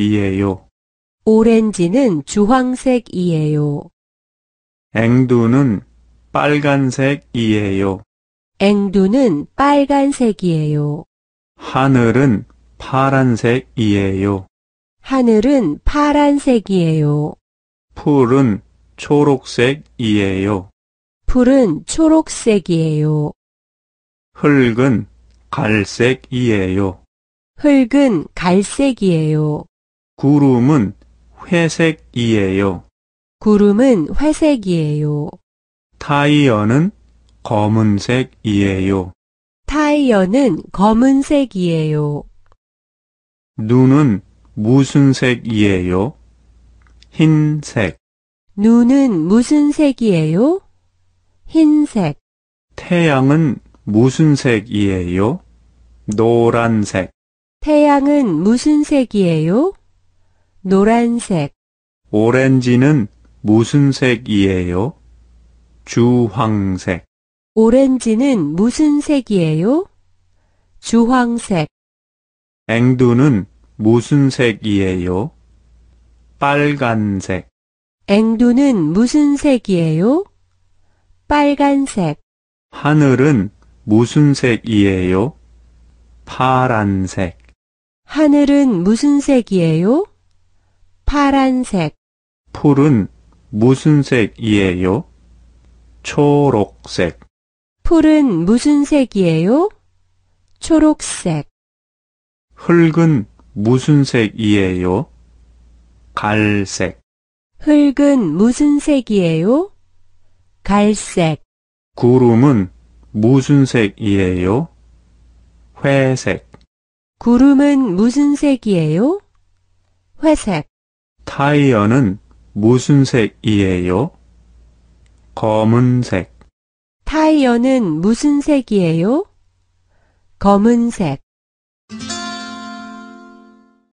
이에요. 오렌지는 주황색이에요. 앵두는 빨간색이에요. 앵두는 빨간색이에요. 하늘은 파란색이에요. 하늘은 파란색이에요. 풀은 초록색이에요. 풀은 초록색이에요. 흙은 갈색이에요. 흙은 갈색이에요. 구름은 회색이에요. 구름은 회색이에요. 타이어는 검은색이에요. 타이어는 검은색이에요. 눈은 무슨 색이에요? 흰색. 눈은 무슨 색이에요? 흰색. 태양은 무슨 색이에요? 노란색. 태양은 무슨 색이에요? 노란색 오렌지는 무슨 색이에요? 주황색 오렌지는 무슨 색이에요? 주황색 앵두는 무슨 색이에요? 빨간색 앵두는 무슨 색이에요? 빨간색 하늘은 무슨 색이에요? 파란색 하늘은 무슨 색이에요? 파란색 풀은 무슨 색이에요? 초록색. 풀은 무슨 색이에요? 초록색. 흙은 무슨 색이에요? 갈색. 흙은 무슨 색이에요? 갈색. 구름은 무슨 색이에요? 회색. 구름은 무슨 색이에요? 회색. 타이어는 무슨 색이에요? 검은색. 타이어는 무슨 색이에요? 검은색.